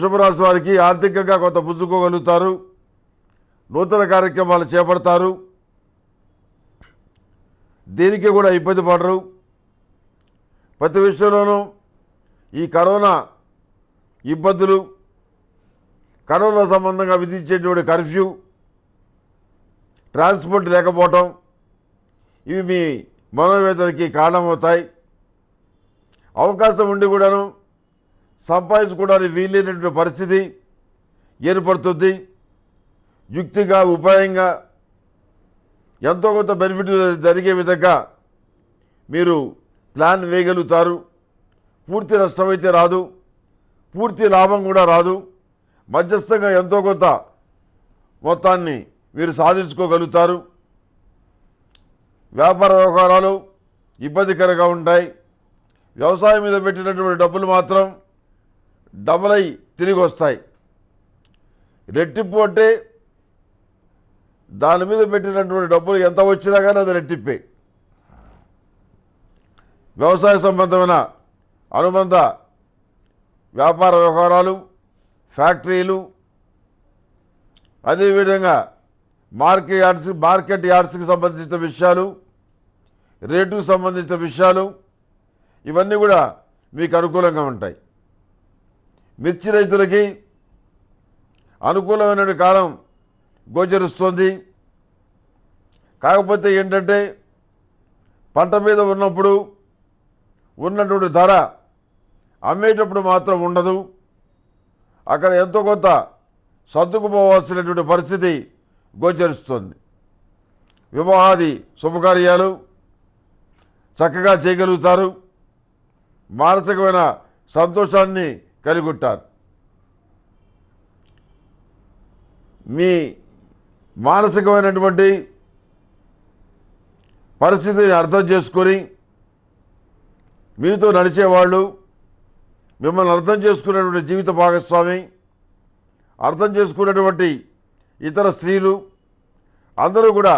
వృషభ రాశి వారికి ఆర్థికంగా కొంత పుంజుకోగలుగుతారు నూతన కార్యక్రమాలు చేపడతారు దీనికి కూడా ఇబ్బంది పడరు ప్రతి విషయంలోనూ ఈ కరోనా ఇబ్బందులు కరోనా సంబంధంగా విధించేటువంటి కర్ఫ్యూ ట్రాన్స్పోర్ట్ లేకపోవటం ఇవి మీ మనోవేదనకి కారణమవుతాయి అవకాశం ఉండి కూడాను సంపాదించుకోవడానికి వీలైనటువంటి పరిస్థితి ఏర్పడుతుంది యుక్తిగా ఉపాయంగా ఎంతో కొంత బెనిఫిట్ జరిగే విధంగా మీరు ప్లాన్ వేయగలుగుతారు పూర్తి నష్టమైతే రాదు పూర్తి లాభం కూడా రాదు మధ్యస్థంగా ఎంతో కొంత మొత్తాన్ని మీరు సాధించుకోగలుగుతారు వ్యాపార వ్యవహారాలు ఇబ్బందికరంగా ఉంటాయి వ్యవసాయం మీద పెట్టినటువంటి డబ్బులు మాత్రం డబుల్ అయి తిరిగి వస్తాయి రెట్టింపు అంటే దాని మీద పెట్టినటువంటి డబ్బులు ఎంత వచ్చినా కానీ అది రెట్టిప్పే వ్యవసాయ సంబంధమైన అనుబంధ వ్యాపార వ్యవహారాలు ఫ్యాక్టరీలు అదేవిధంగా మార్కెట్ యార్డ్స్ మార్కెట్ యార్డ్స్కి సంబంధించిన విషయాలు రేటుకు సంబంధించిన విషయాలు ఇవన్నీ కూడా మీకు అనుకూలంగా ఉంటాయి మిర్చి రైతులకి అనుకూలమైన కాలం గోచరిస్తోంది కాకపోతే ఏంటంటే పంట మీద ఉన్నప్పుడు ఉన్నటువంటి ధర అమ్మేటప్పుడు మాత్రం ఉండదు అక్కడ ఎంతో కొంత సర్దుకుపోవాల్సినటువంటి పరిస్థితి గోచరిస్తుంది వివాహాది శుభకార్యాలు చక్కగా చేయగలుగుతారు మానసికమైన సంతోషాన్ని కలిగొట్టారు మీ మానసికమైనటువంటి పరిస్థితిని అర్థం చేసుకొని మీతో నడిచేవాళ్ళు మిమ్మల్ని అర్థం చేసుకునేటువంటి జీవిత భాగస్వామి అర్థం చేసుకునేటువంటి ఇతర స్త్రీలు అందరూ కూడా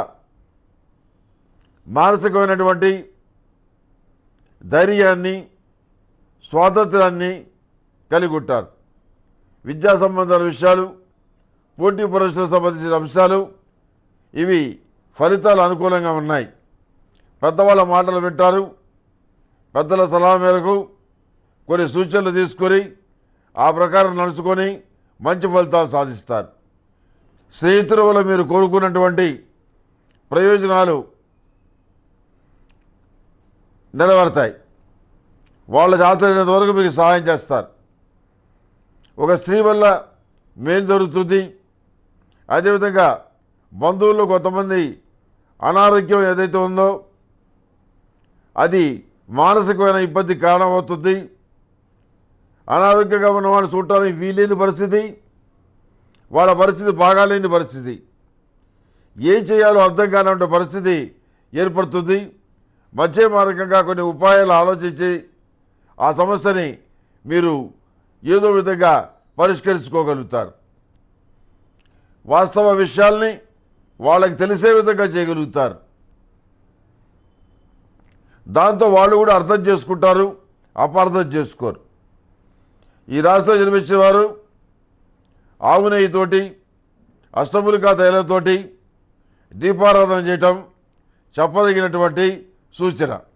మానసికమైనటువంటి ధైర్యాన్ని స్వాతంత్రాన్ని కలిగి ఉంటారు విద్యా సంబంధాల విషయాలు పోటీ పరీక్షలకు సంబంధించిన అంశాలు ఇవి ఫలితాలు అనుకూలంగా ఉన్నాయి పెద్దవాళ్ళ మాటలు వింటారు పెద్దల సలహా మేరకు కొన్ని సూచనలు తీసుకొని ఆ ప్రకారం నడుచుకొని మంచి ఫలితాలు సాధిస్తారు స్నేహితుల వల్ల మీరు కోరుకున్నటువంటి ప్రయోజనాలు నిలబడతాయి వాళ్ళ జాతర వరకు మీకు సహాయం చేస్తారు ఒక స్త్రీ వల్ల మేలు జరుగుతుంది అదేవిధంగా బంధువుల్లో కొంతమంది అనారోగ్యం ఏదైతే ఉందో అది మానసికమైన ఇబ్బంది కారణమవుతుంది అనారోగ్యంగా ఉన్నవాడు చూడటానికి వీలేని పరిస్థితి వాళ్ళ పరిస్థితి బాగాలేని పరిస్థితి ఏం చేయాలో అర్థం కానివంటి పరిస్థితి ఏర్పడుతుంది మధ్య మార్గంగా కొన్ని ఉపాయాలు ఆలోచించి ఆ సమస్యని మీరు ఏదో విధంగా పరిష్కరించుకోగలుగుతారు వాస్తవ విషయాల్ని వాళ్ళకి తెలిసే విధంగా చేయగలుగుతారు దాంతో వాళ్ళు కూడా అర్థం చేసుకుంటారు అపార్థం చేసుకోరు ఈ రాష్ట్రం జన్మించిన వారు ఆగునేయితోటి అష్టములికా తైలతోటి దీపారాధన చేయటం చెప్పదగినటువంటి సూచన